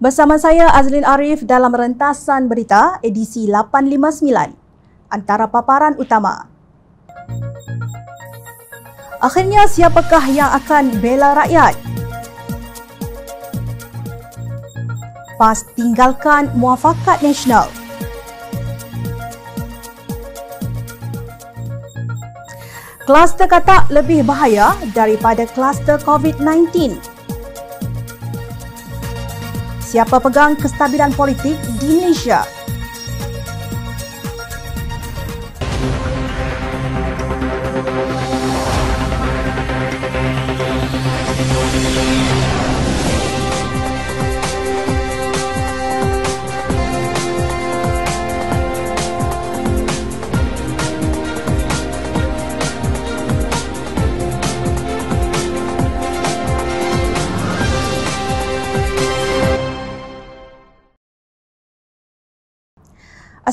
Bersama saya Azlin Arif dalam rentasan berita edisi 859. Antara paparan utama. Akhirnya siapakah yang akan bela rakyat? PAS tinggalkan muafakat nasional. Kluster katak lebih bahaya daripada kluster COVID-19 siapa pegang kestabilan politik di Malaysia.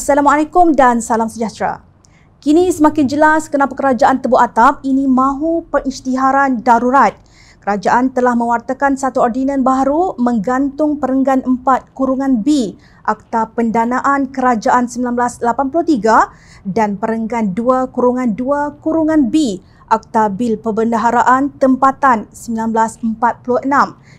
Assalamualaikum dan salam sejahtera. Kini semakin jelas kenapa kerajaan tebu atap ini mahu perisytiharan darurat. Kerajaan telah mewartakan satu ordinan baru menggantung perenggan 4 kurungan B Akta Pendanaan Kerajaan 1983 dan perenggan 2 kurungan 2 kurungan B Akta Bil Pembendaharaan Tempatan 1946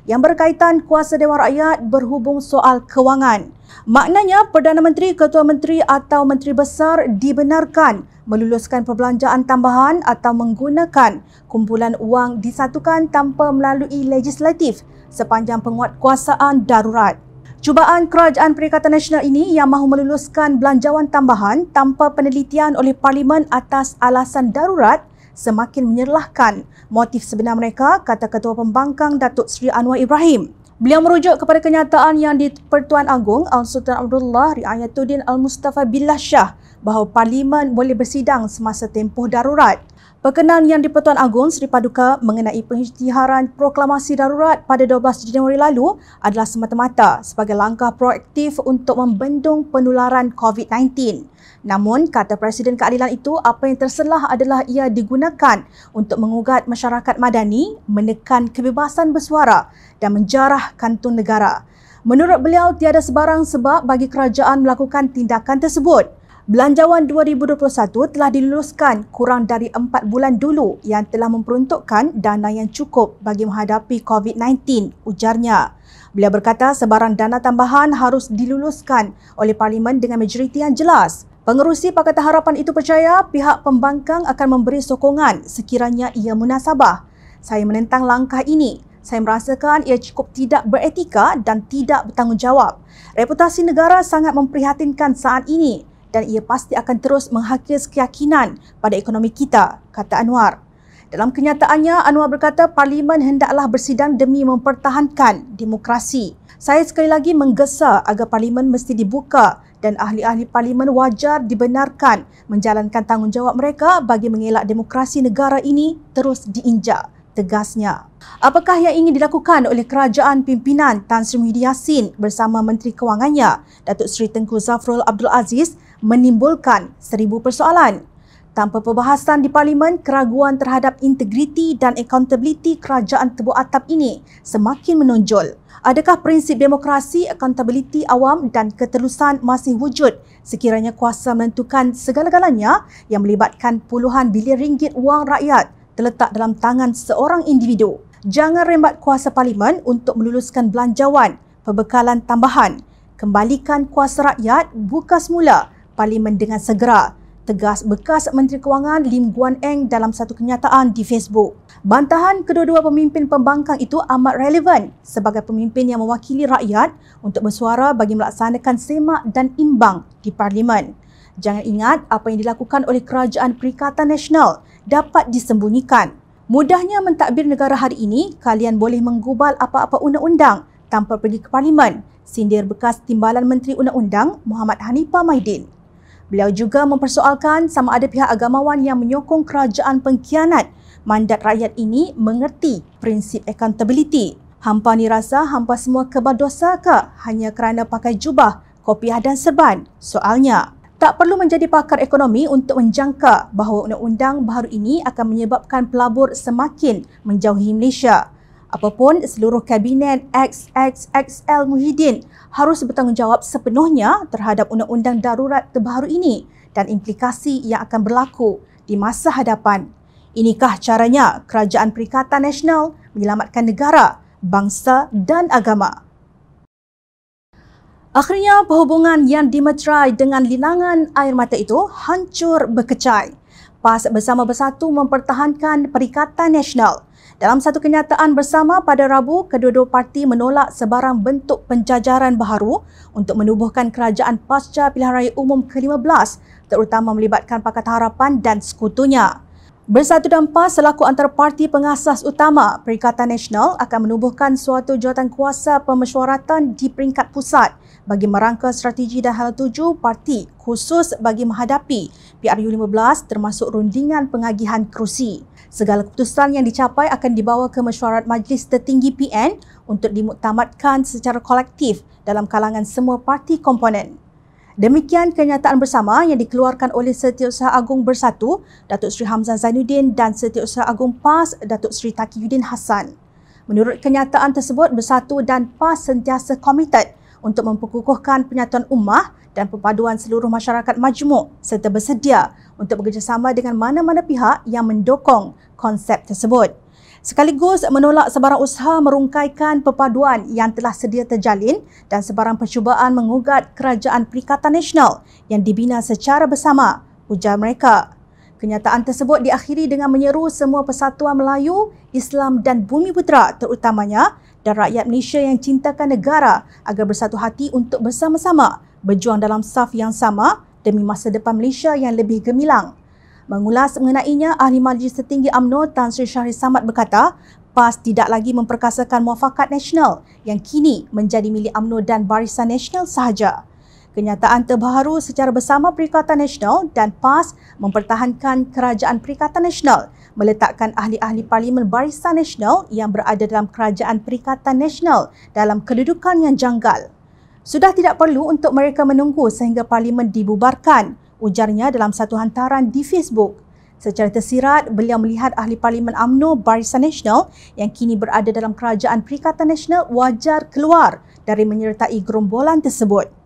yang berkaitan kuasa Dewan Rakyat berhubung soal kewangan. Maknanya Perdana Menteri, Ketua Menteri atau Menteri Besar dibenarkan meluluskan perbelanjaan tambahan atau menggunakan kumpulan wang disatukan tanpa melalui legislatif sepanjang penguatkuasaan darurat. Cubaan Kerajaan Perikatan Nasional ini yang mahu meluluskan belanjawan tambahan tanpa penelitian oleh Parlimen atas alasan darurat semakin menyerlahkan motif sebenar mereka, kata Ketua Pembangkang Datuk Seri Anwar Ibrahim. Beliau merujuk kepada kenyataan yang di Pertuan Agung Al-Sultan Abdullah Riayatuddin Al-Mustafa Billah Shah bahawa Parlimen boleh bersidang semasa tempoh darurat. Perkenan yang di-Pertuan Agong Seri Paduka mengenai pengisytiharan proklamasi darurat pada 12 Januari lalu adalah semata-mata sebagai langkah proaktif untuk membendung penularan COVID-19. Namun, kata Presiden Keadilan itu, apa yang terselah adalah ia digunakan untuk mengugat masyarakat madani, menekan kebebasan bersuara dan menjarah kantun negara. Menurut beliau, tiada sebarang sebab bagi kerajaan melakukan tindakan tersebut. Belanjawan 2021 telah diluluskan kurang dari 4 bulan dulu yang telah memperuntukkan dana yang cukup bagi menghadapi COVID-19, ujarnya. Beliau berkata sebarang dana tambahan harus diluluskan oleh Parlimen dengan majoriti yang jelas. Pengerusi Pakatan Harapan itu percaya pihak pembangkang akan memberi sokongan sekiranya ia munasabah. Saya menentang langkah ini. Saya merasakan ia cukup tidak beretika dan tidak bertanggungjawab. Reputasi negara sangat memprihatinkan saat ini, dan ia pasti akan terus menghakis keyakinan pada ekonomi kita, kata Anwar. Dalam kenyataannya, Anwar berkata Parlimen hendaklah bersidang demi mempertahankan demokrasi. Saya sekali lagi menggesa agar Parlimen mesti dibuka dan ahli-ahli Parlimen wajar dibenarkan menjalankan tanggungjawab mereka bagi mengelak demokrasi negara ini terus diinjak tegasnya. Apakah yang ingin dilakukan oleh kerajaan pimpinan Tan Sri Muhyiddin Yassin bersama Menteri Kewangannya, Datuk Seri Tengku Zafrul Abdul Aziz menimbulkan seribu persoalan. Tanpa perbahasan di Parlimen, keraguan terhadap integriti dan accountability kerajaan tebu atap ini semakin menonjol. Adakah prinsip demokrasi, accountability awam dan ketelusan masih wujud sekiranya kuasa menentukan segala-galanya yang melibatkan puluhan bilion ringgit wang rakyat terletak dalam tangan seorang individu? Jangan rembat kuasa Parlimen untuk meluluskan belanjawan, perbekalan tambahan. Kembalikan kuasa rakyat buka semula. Parlimen dengan segera, tegas bekas Menteri Kewangan Lim Guan Eng dalam satu kenyataan di Facebook. Bantahan kedua-dua pemimpin pembangkang itu amat relevan sebagai pemimpin yang mewakili rakyat untuk bersuara bagi melaksanakan semak dan imbang di Parlimen. Jangan ingat apa yang dilakukan oleh Kerajaan Perikatan Nasional dapat disembunyikan. Mudahnya mentadbir negara hari ini, kalian boleh menggubal apa-apa undang-undang tanpa pergi ke Parlimen, sindir bekas Timbalan Menteri Undang-Undang Muhammad Hanifah Maidin. Beliau juga mempersoalkan sama ada pihak agamawan yang menyokong kerajaan pengkhianat mandat rakyat ini mengerti prinsip accountability. Hampa ni rasa hampa semua kebal dosa ke hanya kerana pakai jubah, kopiah dan serban? Soalnya. Tak perlu menjadi pakar ekonomi untuk menjangka bahawa undang-undang baru ini akan menyebabkan pelabur semakin menjauhi Malaysia. Apapun, seluruh kabinet XXXL Muhyiddin harus bertanggungjawab sepenuhnya terhadap undang-undang darurat terbaru ini dan implikasi yang akan berlaku di masa hadapan. Inikah caranya Kerajaan Perikatan Nasional menyelamatkan negara, bangsa dan agama. Akhirnya, perhubungan yang dimeterai dengan linangan air mata itu hancur berkecai. PAS bersama bersatu mempertahankan Perikatan Nasional dalam satu kenyataan bersama pada Rabu, kedua-dua parti menolak sebarang bentuk penjajaran baharu untuk menubuhkan kerajaan pasca pilihan raya umum ke-15 terutama melibatkan Pakatan Harapan dan sekutunya. Bersatu dan PAS selaku antara parti pengasas utama Perikatan Nasional akan menubuhkan suatu jawatan kuasa pemesyuaratan di peringkat pusat bagi merangka strategi dan hal tuju parti khusus bagi menghadapi PRU15 termasuk rundingan pengagihan kerusi. Segala keputusan yang dicapai akan dibawa ke mesyuarat Majlis Tertinggi PN untuk dimuktamadkan secara kolektif dalam kalangan semua parti komponen. Demikian kenyataan bersama yang dikeluarkan oleh Setiausaha Agung Bersatu, Datuk Seri Hamzah Zainuddin dan Setiausaha Agung PAS, Datuk Seri Takiuddin Hassan. Menurut kenyataan tersebut, Bersatu dan PAS sentiasa komited untuk memperkukuhkan penyatuan ummah dan perpaduan seluruh masyarakat majmuk serta bersedia untuk bekerjasama dengan mana-mana pihak yang mendukung konsep tersebut. Sekaligus menolak sebarang usaha merungkaikan perpaduan yang telah sedia terjalin dan sebarang percubaan mengugat kerajaan Perikatan Nasional yang dibina secara bersama, ujar mereka. Kenyataan tersebut diakhiri dengan menyeru semua persatuan Melayu, Islam dan Bumi Putera terutamanya dan rakyat Malaysia yang cintakan negara agar bersatu hati untuk bersama-sama berjuang dalam saf yang sama demi masa depan Malaysia yang lebih gemilang. Mengulas mengenainya, Ahli Majlis Tertinggi UMNO Tan Sri Syahri Samad berkata, PAS tidak lagi memperkasakan muafakat nasional yang kini menjadi milik UMNO dan Barisan Nasional sahaja. Kenyataan terbaru secara bersama Perikatan Nasional dan PAS mempertahankan Kerajaan Perikatan Nasional, meletakkan ahli-ahli Parlimen Barisan Nasional yang berada dalam Kerajaan Perikatan Nasional dalam kedudukan yang janggal. Sudah tidak perlu untuk mereka menunggu sehingga Parlimen dibubarkan, ujarnya dalam satu hantaran di Facebook. Secara tersirat, beliau melihat ahli Parlimen AMNO Barisan Nasional yang kini berada dalam Kerajaan Perikatan Nasional wajar keluar dari menyertai gerombolan tersebut.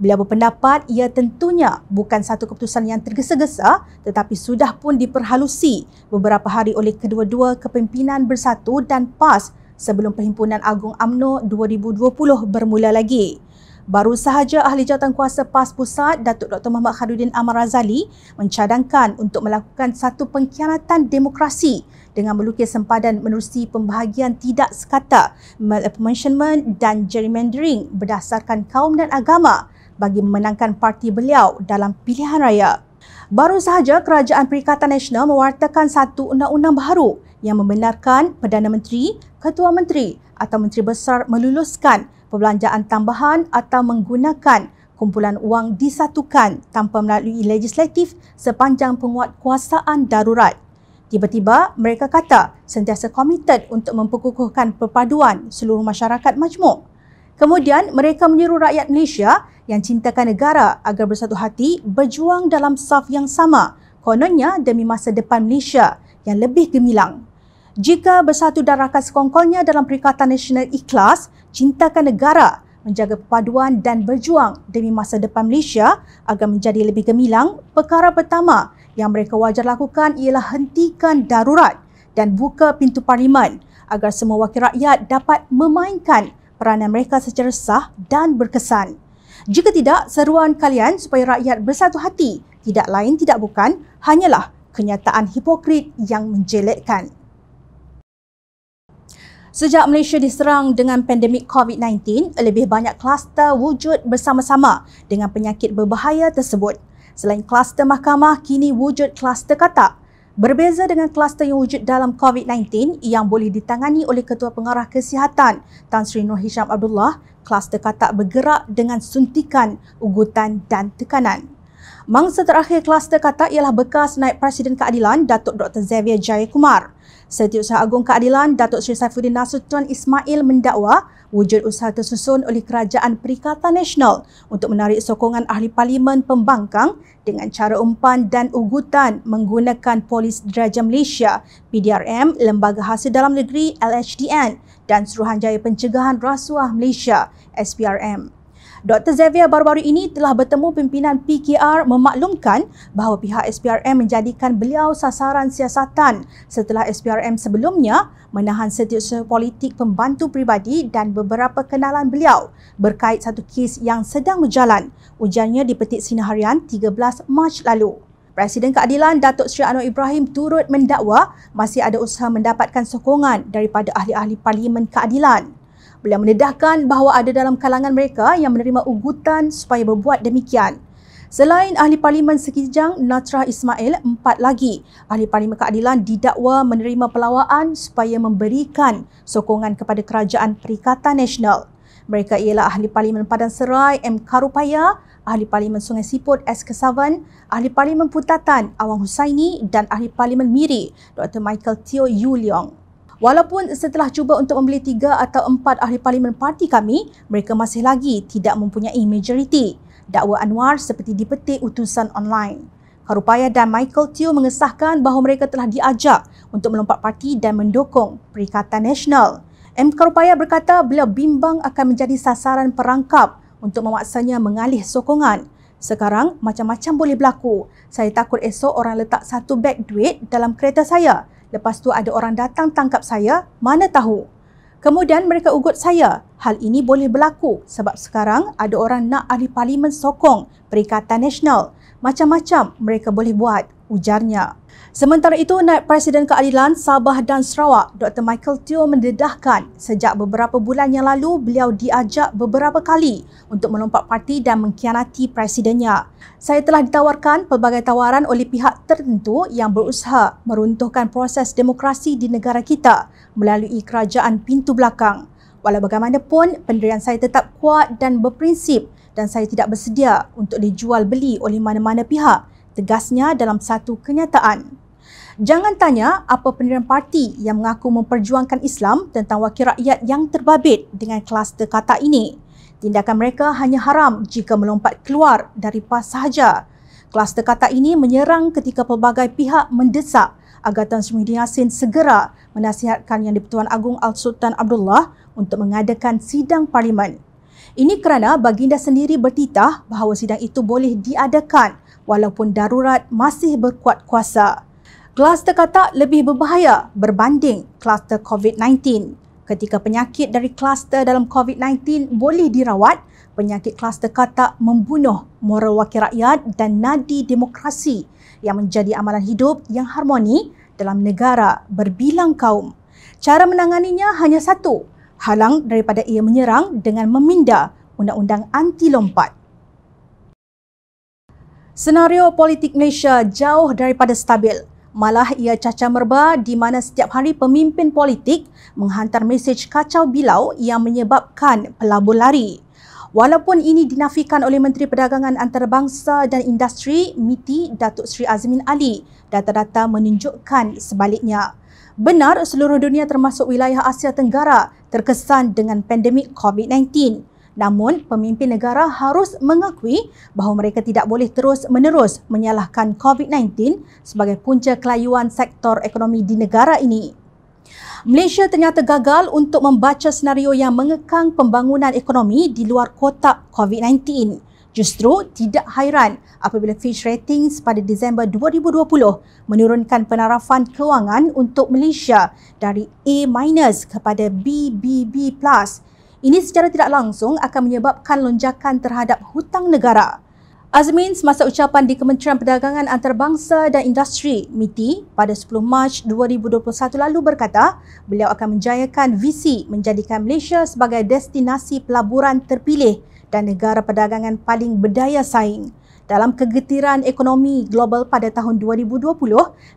Beliau berpendapat ia tentunya bukan satu keputusan yang tergesa-gesa tetapi sudah pun diperhalusi beberapa hari oleh kedua-dua kepimpinan bersatu dan PAS sebelum Perhimpunan Agung AMNO 2020 bermula lagi. Baru sahaja ahli kuasa PAS Pusat, Datuk Dr. Muhammad Khadudin Amar Razali mencadangkan untuk melakukan satu pengkhianatan demokrasi dengan melukis sempadan menerusi pembahagian tidak sekata, malapportionment dan gerrymandering berdasarkan kaum dan agama bagi memenangkan parti beliau dalam pilihan raya. Baru sahaja Kerajaan Perikatan Nasional mewartakan satu undang-undang baru yang membenarkan Perdana Menteri, Ketua Menteri atau Menteri Besar meluluskan perbelanjaan tambahan atau menggunakan kumpulan wang disatukan tanpa melalui legislatif sepanjang penguatkuasaan darurat. Tiba-tiba mereka kata sentiasa komited untuk memperkukuhkan perpaduan seluruh masyarakat majmuk. Kemudian mereka menyuruh rakyat Malaysia yang cintakan negara agar bersatu hati berjuang dalam saf yang sama kononnya demi masa depan Malaysia yang lebih gemilang. Jika bersatu darahkan sekongkolnya dalam Perikatan Nasional Ikhlas, cintakan negara, menjaga perpaduan dan berjuang demi masa depan Malaysia agar menjadi lebih gemilang, perkara pertama yang mereka wajar lakukan ialah hentikan darurat dan buka pintu parlimen agar semua wakil rakyat dapat memainkan peranan mereka secara sah dan berkesan. Jika tidak, seruan kalian supaya rakyat bersatu hati, tidak lain tidak bukan, hanyalah kenyataan hipokrit yang menjelekkan. Sejak Malaysia diserang dengan pandemik COVID-19, lebih banyak kluster wujud bersama-sama dengan penyakit berbahaya tersebut. Selain kluster mahkamah, kini wujud kluster katak. Berbeza dengan kluster yang wujud dalam COVID-19 yang boleh ditangani oleh Ketua Pengarah Kesihatan Tan Sri Nur Hisham Abdullah, kluster katak bergerak dengan suntikan ugutan dan tekanan. Mangsa terakhir kluster katak ialah bekas naib Presiden Keadilan, Datuk Dr. Xavier Jayakumar. Kumar. Setiausaha Agung Keadilan Datuk Seri Saifuddin Nasution Ismail mendakwa wujud usaha tersusun oleh Kerajaan Perikatan Nasional untuk menarik sokongan Ahli Parlimen Pembangkang dengan cara umpan dan ugutan menggunakan Polis Deraja Malaysia, PDRM, Lembaga Hasil Dalam Negeri, LHDN dan Suruhanjaya Pencegahan Rasuah Malaysia, SPRM. Dr. Xavier baru-baru ini telah bertemu pimpinan PKR memaklumkan bahawa pihak SPRM menjadikan beliau sasaran siasatan setelah SPRM sebelumnya menahan setiausaha politik pembantu pribadi dan beberapa kenalan beliau berkait satu kes yang sedang berjalan. Ujarnya di Petik Sinar Harian 13 Mac lalu. Presiden Keadilan Datuk Seri Anwar Ibrahim turut mendakwa masih ada usaha mendapatkan sokongan daripada ahli-ahli Parlimen Keadilan. Beliau menedahkan bahawa ada dalam kalangan mereka yang menerima ugutan supaya berbuat demikian. Selain Ahli Parlimen Sekijang Natra Ismail, empat lagi Ahli Parlimen Keadilan didakwa menerima pelawaan supaya memberikan sokongan kepada Kerajaan Perikatan Nasional. Mereka ialah Ahli Parlimen Padang Serai M. Karupaya, Ahli Parlimen Sungai Siput S. Kesavan, Ahli Parlimen Putatan Awang Husaini dan Ahli Parlimen Miri Dr. Michael Teo Yu Leong. Walaupun setelah cuba untuk membeli tiga atau empat ahli parlimen parti kami, mereka masih lagi tidak mempunyai majoriti. Dakwa Anwar seperti dipetik utusan online. Harupaya dan Michael Teo mengesahkan bahawa mereka telah diajak untuk melompat parti dan mendukung Perikatan Nasional. M. Karupaya berkata beliau bimbang akan menjadi sasaran perangkap untuk memaksanya mengalih sokongan. Sekarang macam-macam boleh berlaku. Saya takut esok orang letak satu beg duit dalam kereta saya. Lepas tu ada orang datang tangkap saya, mana tahu. Kemudian mereka ugut saya. Hal ini boleh berlaku sebab sekarang ada orang nak ahli parlimen sokong Perikatan Nasional. Macam-macam mereka boleh buat ujarnya. Sementara itu, Naib Presiden Keadilan Sabah dan Sarawak, Dr. Michael Teo mendedahkan sejak beberapa bulan yang lalu beliau diajak beberapa kali untuk melompat parti dan mengkhianati presidennya. Saya telah ditawarkan pelbagai tawaran oleh pihak tertentu yang berusaha meruntuhkan proses demokrasi di negara kita melalui kerajaan pintu belakang. Walau bagaimanapun, pendirian saya tetap kuat dan berprinsip dan saya tidak bersedia untuk dijual beli oleh mana-mana pihak tegasnya dalam satu kenyataan. Jangan tanya apa pendirian parti yang mengaku memperjuangkan Islam tentang wakil rakyat yang terbabit dengan kelas kata ini. Tindakan mereka hanya haram jika melompat keluar dari PAS sahaja. Kelas kata ini menyerang ketika pelbagai pihak mendesak agar Tan Sri Muhyiddin Yassin segera menasihatkan Yang di-Pertuan Agong Al-Sultan Abdullah untuk mengadakan sidang parlimen. Ini kerana baginda sendiri bertitah bahawa sidang itu boleh diadakan walaupun darurat masih berkuat kuasa. Kluster katak lebih berbahaya berbanding kluster COVID-19. Ketika penyakit dari kluster dalam COVID-19 boleh dirawat, penyakit kluster katak membunuh moral wakil rakyat dan nadi demokrasi yang menjadi amalan hidup yang harmoni dalam negara berbilang kaum. Cara menanganinya hanya satu, halang daripada ia menyerang dengan meminda undang-undang anti lompat. Senario politik Malaysia jauh daripada stabil. Malah ia caca merba di mana setiap hari pemimpin politik menghantar mesej kacau bilau yang menyebabkan pelabur lari. Walaupun ini dinafikan oleh Menteri Perdagangan Antarabangsa dan Industri MITI Datuk Seri Azmin Ali, data-data menunjukkan sebaliknya. Benar seluruh dunia termasuk wilayah Asia Tenggara terkesan dengan pandemik COVID-19. Namun, pemimpin negara harus mengakui bahawa mereka tidak boleh terus-menerus menyalahkan COVID-19 sebagai punca kelayuan sektor ekonomi di negara ini. Malaysia ternyata gagal untuk membaca senario yang mengekang pembangunan ekonomi di luar kotak COVID-19. Justru tidak hairan apabila Fitch Ratings pada Disember 2020 menurunkan penarafan kewangan untuk Malaysia dari A- kepada BBB+. Ini secara tidak langsung akan menyebabkan lonjakan terhadap hutang negara. Azmin semasa ucapan di Kementerian Perdagangan Antarabangsa dan Industri MITI pada 10 Mac 2021 lalu berkata beliau akan menjayakan visi menjadikan Malaysia sebagai destinasi pelaburan terpilih dan negara perdagangan paling berdaya saing. Dalam kegetiran ekonomi global pada tahun 2020,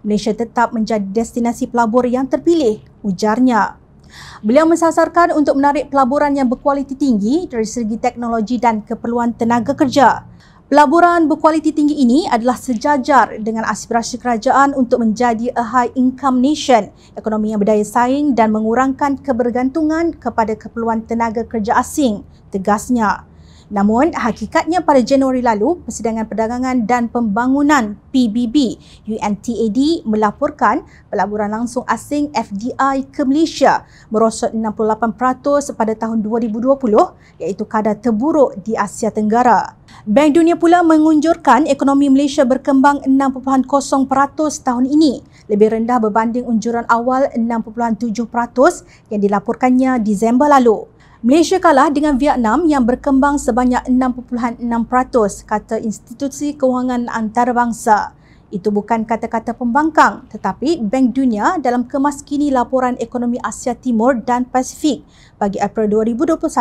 Malaysia tetap menjadi destinasi pelabur yang terpilih, ujarnya. Beliau mensasarkan untuk menarik pelaburan yang berkualiti tinggi dari segi teknologi dan keperluan tenaga kerja. Pelaburan berkualiti tinggi ini adalah sejajar dengan aspirasi kerajaan untuk menjadi a high income nation, ekonomi yang berdaya saing dan mengurangkan kebergantungan kepada keperluan tenaga kerja asing, tegasnya. Namun, hakikatnya pada Januari lalu, Persidangan Perdagangan dan Pembangunan PBB UNTAD melaporkan pelaburan langsung asing FDI ke Malaysia merosot 68% pada tahun 2020 iaitu kadar terburuk di Asia Tenggara. Bank Dunia pula mengunjurkan ekonomi Malaysia berkembang 6.0% tahun ini, lebih rendah berbanding unjuran awal 6.7% yang dilaporkannya Disember lalu. Malaysia kalah dengan Vietnam yang berkembang sebanyak 6.6% kata institusi kewangan antarabangsa. Itu bukan kata-kata pembangkang tetapi Bank Dunia dalam kemaskini laporan ekonomi Asia Timur dan Pasifik bagi April 2021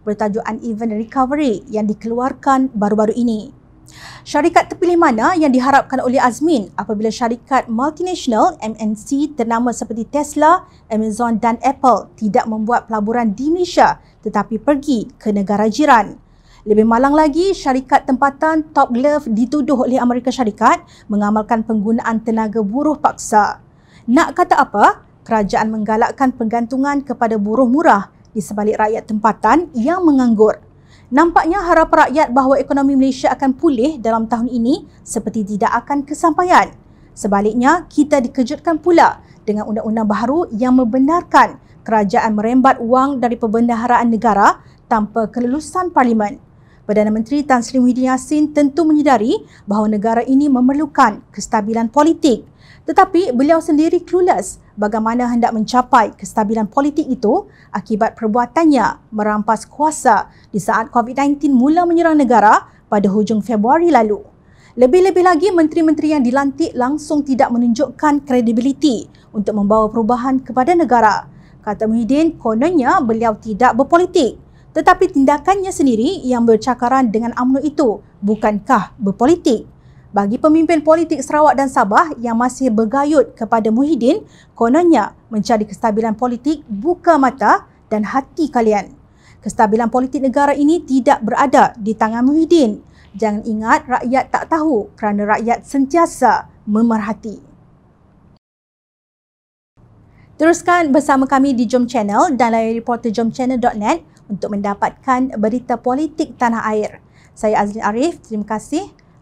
bertajuk Uneven Recovery yang dikeluarkan baru-baru ini. Syarikat terpilih mana yang diharapkan oleh Azmin apabila syarikat multinasional MNC ternama seperti Tesla, Amazon dan Apple tidak membuat pelaburan di Malaysia tetapi pergi ke negara jiran? Lebih malang lagi, syarikat tempatan Top Glove dituduh oleh Amerika Syarikat mengamalkan penggunaan tenaga buruh paksa. Nak kata apa? Kerajaan menggalakkan penggantungan kepada buruh murah di sebalik rakyat tempatan yang menganggur. Nampaknya harap rakyat bahawa ekonomi Malaysia akan pulih dalam tahun ini seperti tidak akan kesampaian. Sebaliknya, kita dikejutkan pula dengan undang-undang baru yang membenarkan kerajaan merembat wang dari perbendaharaan negara tanpa kelulusan parlimen. Perdana Menteri Tan Sri Muhyiddin Yassin tentu menyedari bahawa negara ini memerlukan kestabilan politik. Tetapi beliau sendiri clueless bagaimana hendak mencapai kestabilan politik itu akibat perbuatannya merampas kuasa di saat COVID-19 mula menyerang negara pada hujung Februari lalu. Lebih-lebih lagi, menteri-menteri yang dilantik langsung tidak menunjukkan kredibiliti untuk membawa perubahan kepada negara. Kata Muhyiddin, kononnya beliau tidak berpolitik. Tetapi tindakannya sendiri yang bercakaran dengan UMNO itu bukankah berpolitik? Bagi pemimpin politik Sarawak dan Sabah yang masih bergayut kepada Muhyiddin, kononnya mencari kestabilan politik buka mata dan hati kalian. Kestabilan politik negara ini tidak berada di tangan Muhyiddin. Jangan ingat rakyat tak tahu kerana rakyat sentiasa memerhati. Teruskan bersama kami di Jom Channel dan layari reporter jomchannel.net untuk mendapatkan berita politik tanah air. Saya Azlin Arif, terima kasih.